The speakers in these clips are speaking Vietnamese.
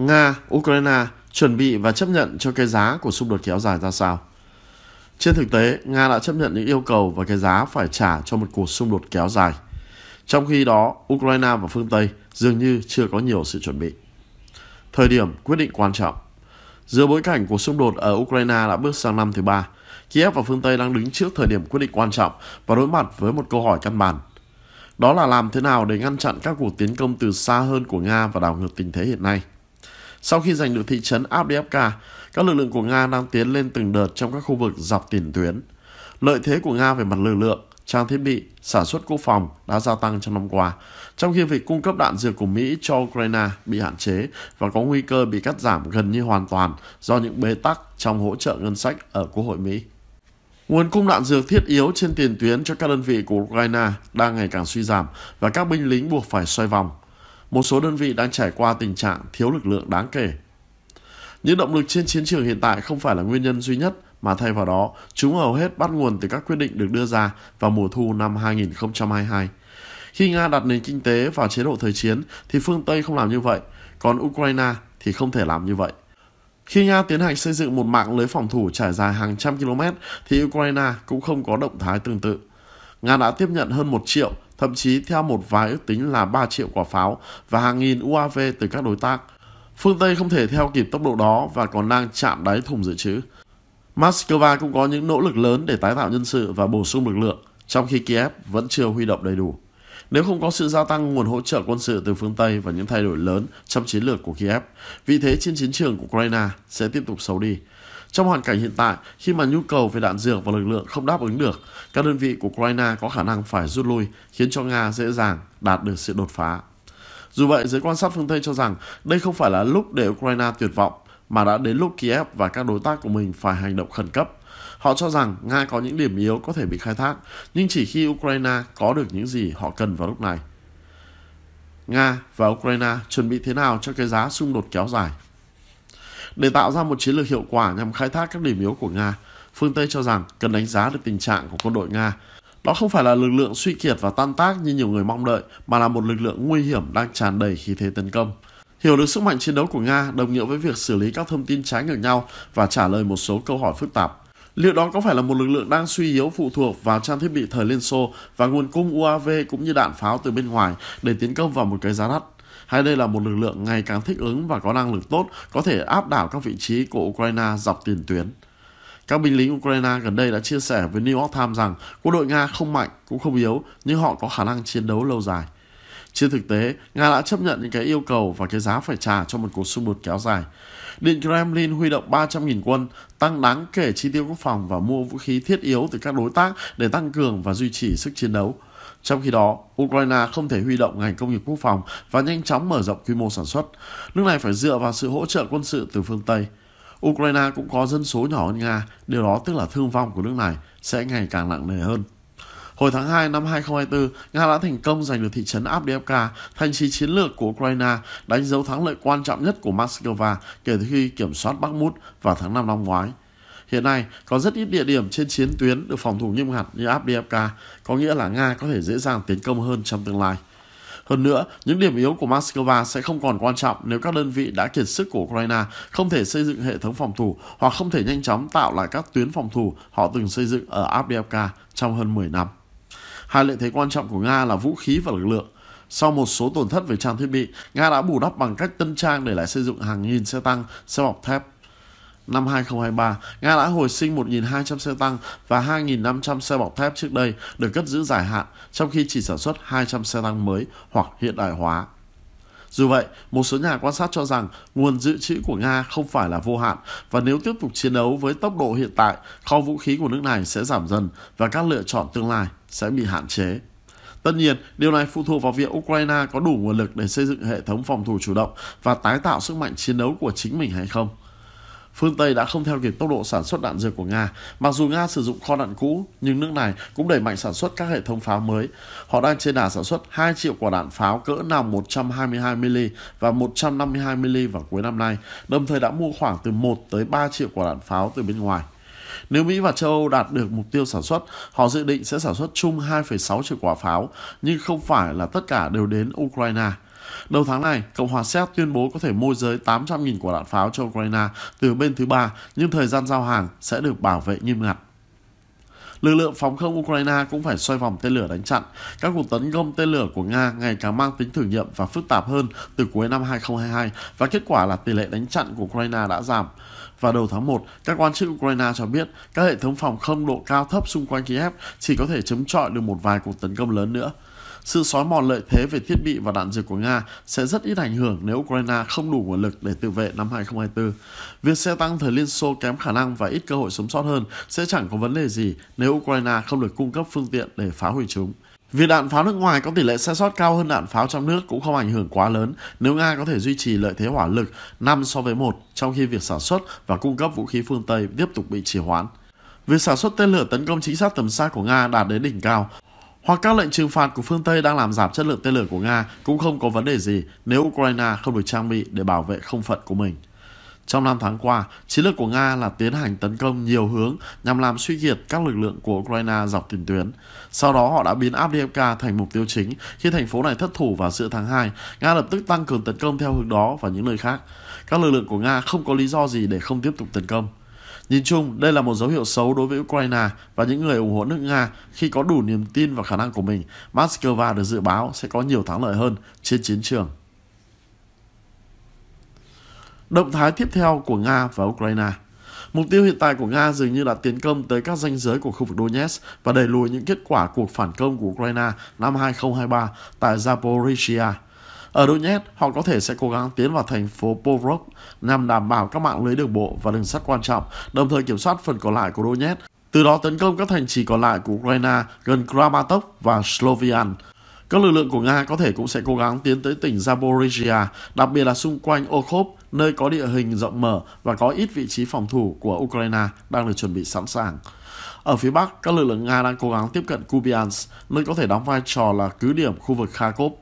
Nga, Ukraine chuẩn bị và chấp nhận cho cái giá của xung đột kéo dài ra sao. Trên thực tế, Nga đã chấp nhận những yêu cầu và cái giá phải trả cho một cuộc xung đột kéo dài. Trong khi đó, Ukraine và phương Tây dường như chưa có nhiều sự chuẩn bị. Thời điểm quyết định quan trọng Giữa bối cảnh cuộc xung đột ở Ukraine đã bước sang năm thứ ba, Kiev và phương Tây đang đứng trước thời điểm quyết định quan trọng và đối mặt với một câu hỏi căn bản. Đó là làm thế nào để ngăn chặn các cuộc tiến công từ xa hơn của Nga và đảo ngược tình thế hiện nay – sau khi giành được thị trấn Avdiivka, các lực lượng của Nga đang tiến lên từng đợt trong các khu vực dọc tiền tuyến. Lợi thế của Nga về mặt lực lượng, trang thiết bị, sản xuất quốc phòng đã gia tăng trong năm qua, trong khi việc cung cấp đạn dược của Mỹ cho Ukraine bị hạn chế và có nguy cơ bị cắt giảm gần như hoàn toàn do những bế tắc trong hỗ trợ ngân sách ở Quốc hội Mỹ. Nguồn cung đạn dược thiết yếu trên tiền tuyến cho các đơn vị của Ukraine đang ngày càng suy giảm và các binh lính buộc phải xoay vòng – một số đơn vị đang trải qua tình trạng thiếu lực lượng đáng kể. Những động lực trên chiến trường hiện tại không phải là nguyên nhân duy nhất, mà thay vào đó, chúng hầu hết bắt nguồn từ các quyết định được đưa ra vào mùa thu năm 2022. Khi Nga đặt nền kinh tế vào chế độ thời chiến thì phương Tây không làm như vậy, còn Ukraine thì không thể làm như vậy. Khi Nga tiến hành xây dựng một mạng lưới phòng thủ trải dài hàng trăm km thì Ukraine cũng không có động thái tương tự. Nga đã tiếp nhận hơn một triệu thậm chí theo một vài ước tính là 3 triệu quả pháo và hàng nghìn UAV từ các đối tác. Phương Tây không thể theo kịp tốc độ đó và còn đang chạm đáy thùng dự trữ. Moscow cũng có những nỗ lực lớn để tái tạo nhân sự và bổ sung lực lượng, trong khi Kiev vẫn chưa huy động đầy đủ. Nếu không có sự gia tăng nguồn hỗ trợ quân sự từ phương Tây và những thay đổi lớn trong chiến lược của Kiev, vị thế trên chiến trường của Ukraine sẽ tiếp tục xấu đi. Trong hoàn cảnh hiện tại, khi mà nhu cầu về đạn dược và lực lượng không đáp ứng được, các đơn vị của Ukraine có khả năng phải rút lui, khiến cho Nga dễ dàng đạt được sự đột phá. Dù vậy, giới quan sát phương Tây cho rằng đây không phải là lúc để Ukraine tuyệt vọng, mà đã đến lúc Kiev và các đối tác của mình phải hành động khẩn cấp. Họ cho rằng Nga có những điểm yếu có thể bị khai thác, nhưng chỉ khi Ukraine có được những gì họ cần vào lúc này. Nga và Ukraine chuẩn bị thế nào cho cái giá xung đột kéo dài để tạo ra một chiến lược hiệu quả nhằm khai thác các điểm yếu của Nga, phương Tây cho rằng cần đánh giá được tình trạng của quân đội Nga. Đó không phải là lực lượng suy kiệt và tan tác như nhiều người mong đợi, mà là một lực lượng nguy hiểm đang tràn đầy khí thế tấn công. Hiểu được sức mạnh chiến đấu của Nga đồng nghĩa với việc xử lý các thông tin trái ngược nhau và trả lời một số câu hỏi phức tạp. Liệu đó có phải là một lực lượng đang suy yếu phụ thuộc vào trang thiết bị thời Liên Xô và nguồn cung UAV cũng như đạn pháo từ bên ngoài để tiến công vào một cái giá đắt hay đây là một lực lượng ngày càng thích ứng và có năng lực tốt có thể áp đảo các vị trí của Ukraine dọc tiền tuyến. Các binh lính Ukraine gần đây đã chia sẻ với New York Times rằng quân đội Nga không mạnh cũng không yếu nhưng họ có khả năng chiến đấu lâu dài. Trên thực tế, Nga đã chấp nhận những cái yêu cầu và cái giá phải trả cho một cuộc xung đột kéo dài. Điện Kremlin huy động 300.000 quân, tăng đáng kể chi tiêu quốc phòng và mua vũ khí thiết yếu từ các đối tác để tăng cường và duy trì sức chiến đấu. Trong khi đó, Ukraine không thể huy động ngành công nghiệp quốc phòng và nhanh chóng mở rộng quy mô sản xuất. Nước này phải dựa vào sự hỗ trợ quân sự từ phương Tây. Ukraine cũng có dân số nhỏ hơn Nga, điều đó tức là thương vong của nước này sẽ ngày càng nặng nề hơn. Hồi tháng 2 năm 2024, Nga đã thành công giành được thị trấn avdiivka, thành trì chiến lược của Ukraine, đánh dấu thắng lợi quan trọng nhất của Moscow kể từ khi kiểm soát Bakhmut vào tháng 5 năm ngoái. Hiện nay, có rất ít địa điểm trên chiến tuyến được phòng thủ nghiêm ngặt như Abdiivka, có nghĩa là Nga có thể dễ dàng tiến công hơn trong tương lai. Hơn nữa, những điểm yếu của Moscow sẽ không còn quan trọng nếu các đơn vị đã kiệt sức của Ukraine không thể xây dựng hệ thống phòng thủ hoặc không thể nhanh chóng tạo lại các tuyến phòng thủ họ từng xây dựng ở Abdiivka trong hơn 10 năm. Hai lợi thế quan trọng của Nga là vũ khí và lực lượng. Sau một số tổn thất về trang thiết bị, Nga đã bù đắp bằng cách tân trang để lại xây dựng hàng nghìn xe tăng, xe bọc thép năm 2023, Nga đã hồi sinh 1.200 xe tăng và 2.500 xe bọc thép trước đây được cất giữ dài hạn, trong khi chỉ sản xuất 200 xe tăng mới hoặc hiện đại hóa. Dù vậy, một số nhà quan sát cho rằng nguồn dự trữ của Nga không phải là vô hạn và nếu tiếp tục chiến đấu với tốc độ hiện tại, kho vũ khí của nước này sẽ giảm dần và các lựa chọn tương lai sẽ bị hạn chế. Tất nhiên, điều này phụ thuộc vào việc Ukraine có đủ nguồn lực để xây dựng hệ thống phòng thủ chủ động và tái tạo sức mạnh chiến đấu của chính mình hay không. Phương Tây đã không theo kịp tốc độ sản xuất đạn dược của Nga. Mặc dù Nga sử dụng kho đạn cũ, nhưng nước này cũng đẩy mạnh sản xuất các hệ thống pháo mới. Họ đang trên đà sản xuất 2 triệu quả đạn pháo cỡ nòng 122mm và 152mm vào cuối năm nay, đồng thời đã mua khoảng từ 1 tới 3 triệu quả đạn pháo từ bên ngoài. Nếu Mỹ và châu Âu đạt được mục tiêu sản xuất, họ dự định sẽ sản xuất chung 2,6 triệu quả pháo, nhưng không phải là tất cả đều đến Ukraine. Đầu tháng này, Cộng hòa Séc tuyên bố có thể môi giới 800.000 quả đạn pháo cho Ukraine từ bên thứ ba, nhưng thời gian giao hàng sẽ được bảo vệ nghiêm ngặt lực lượng phóng không Ukraine cũng phải xoay vòng tên lửa đánh chặn. Các cuộc tấn công tên lửa của Nga ngày càng mang tính thử nghiệm và phức tạp hơn từ cuối năm 2022 và kết quả là tỷ lệ đánh chặn của Ukraine đã giảm. Vào đầu tháng 1, các quan chức Ukraine cho biết các hệ thống phòng không độ cao thấp xung quanh Kiev chỉ có thể chống chọi được một vài cuộc tấn công lớn nữa. Sự xói mòn lợi thế về thiết bị và đạn dược của Nga sẽ rất ít ảnh hưởng nếu Ukraine không đủ nguồn lực để tự vệ năm 2024. Việc xe tăng thời Liên Xô kém khả năng và ít cơ hội sống sót hơn sẽ chẳng có vấn đề gì nếu Ukraine không được cung cấp phương tiện để phá hủy chúng. Việc đạn pháo nước ngoài có tỷ lệ sai sót cao hơn đạn pháo trong nước cũng không ảnh hưởng quá lớn nếu Nga có thể duy trì lợi thế hỏa lực 5 so với 1 trong khi việc sản xuất và cung cấp vũ khí phương Tây tiếp tục bị trì hoãn. Việc sản xuất tên lửa tấn công chính xác tầm xa của Nga đạt đến đỉnh cao hoặc các lệnh trừng phạt của phương Tây đang làm giảm chất lượng tên lửa của Nga cũng không có vấn đề gì nếu Ukraine không được trang bị để bảo vệ không phận của mình. Trong năm tháng qua, chiến lược của Nga là tiến hành tấn công nhiều hướng nhằm làm suy kiệt các lực lượng của Ukraine dọc tiền tuyến. Sau đó họ đã biến Avdiivka thành mục tiêu chính khi thành phố này thất thủ vào giữa tháng 2. Nga lập tức tăng cường tấn công theo hướng đó và những nơi khác. Các lực lượng của Nga không có lý do gì để không tiếp tục tấn công. Nhìn chung, đây là một dấu hiệu xấu đối với Ukraine và những người ủng hộ nước Nga khi có đủ niềm tin vào khả năng của mình. Moscow được dự báo sẽ có nhiều thắng lợi hơn trên chiến trường. Động thái tiếp theo của Nga và Ukraine Mục tiêu hiện tại của Nga dường như là tiến công tới các ranh giới của khu vực Donetsk và đẩy lùi những kết quả cuộc phản công của Ukraine năm 2023 tại Zaporizhia. Ở Donetsk, họ có thể sẽ cố gắng tiến vào thành phố Povrov nhằm đảm bảo các mạng lưới đường bộ và đường sắt quan trọng, đồng thời kiểm soát phần còn lại của Donetsk, từ đó tấn công các thành trì còn lại của Ukraine gần Kramatorsk và Slovian. Các lực lượng của Nga có thể cũng sẽ cố gắng tiến tới tỉnh Zaporizhia, đặc biệt là xung quanh Okhov, nơi có địa hình rộng mở và có ít vị trí phòng thủ của Ukraine đang được chuẩn bị sẵn sàng. Ở phía Bắc, các lực lượng Nga đang cố gắng tiếp cận Kupiansk, nơi có thể đóng vai trò là cứ điểm khu vực Kharkov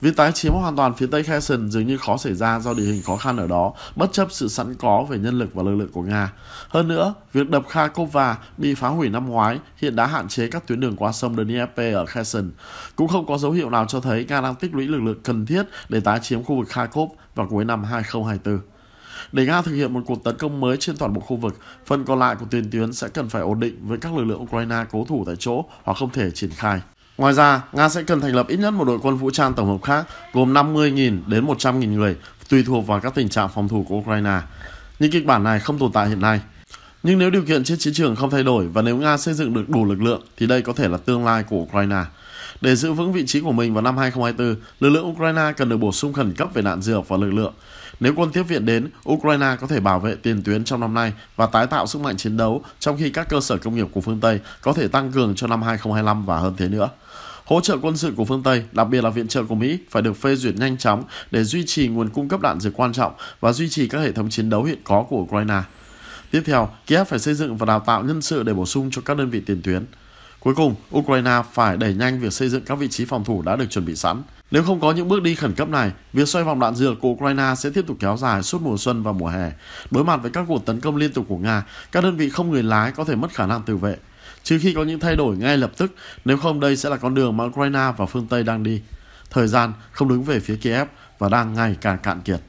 Việc tái chiếm hoàn toàn phía Tây Kherson dường như khó xảy ra do địa hình khó khăn ở đó, bất chấp sự sẵn có về nhân lực và lực lượng của Nga. Hơn nữa, việc đập Kharkova bị phá hủy năm ngoái hiện đã hạn chế các tuyến đường qua sông Dnieper ở Kherson. Cũng không có dấu hiệu nào cho thấy Nga đang tích lũy lực lượng cần thiết để tái chiếm khu vực Kharkov vào cuối năm 2024. Để Nga thực hiện một cuộc tấn công mới trên toàn bộ khu vực, phần còn lại của tiền tuyến sẽ cần phải ổn định với các lực lượng Ukraine cố thủ tại chỗ hoặc không thể triển khai. Ngoài ra, Nga sẽ cần thành lập ít nhất một đội quân vũ trang tổng hợp khác gồm 50.000 đến 100.000 người tùy thuộc vào các tình trạng phòng thủ của Ukraine. Những kịch bản này không tồn tại hiện nay. Nhưng nếu điều kiện trên chiến trường không thay đổi và nếu Nga xây dựng được đủ lực lượng thì đây có thể là tương lai của Ukraine. Để giữ vững vị trí của mình vào năm 2024, lực lượng Ukraine cần được bổ sung khẩn cấp về đạn dược và lực lượng. Nếu quân tiếp viện đến, Ukraine có thể bảo vệ tiền tuyến trong năm nay và tái tạo sức mạnh chiến đấu, trong khi các cơ sở công nghiệp của phương Tây có thể tăng cường cho năm 2025 và hơn thế nữa. Hỗ trợ quân sự của phương Tây, đặc biệt là viện trợ của Mỹ, phải được phê duyệt nhanh chóng để duy trì nguồn cung cấp đạn dược quan trọng và duy trì các hệ thống chiến đấu hiện có của Ukraine. Tiếp theo, Kiev phải xây dựng và đào tạo nhân sự để bổ sung cho các đơn vị tiền tuyến. Cuối cùng, Ukraine phải đẩy nhanh việc xây dựng các vị trí phòng thủ đã được chuẩn bị sẵn. Nếu không có những bước đi khẩn cấp này, việc xoay vòng đạn dược của Ukraine sẽ tiếp tục kéo dài suốt mùa xuân và mùa hè. Đối mặt với các cuộc tấn công liên tục của Nga, các đơn vị không người lái có thể mất khả năng tự vệ trừ khi có những thay đổi ngay lập tức, nếu không đây sẽ là con đường mà Ukraine và phương Tây đang đi. Thời gian không đứng về phía Kiev và đang ngày càng cạn kiệt.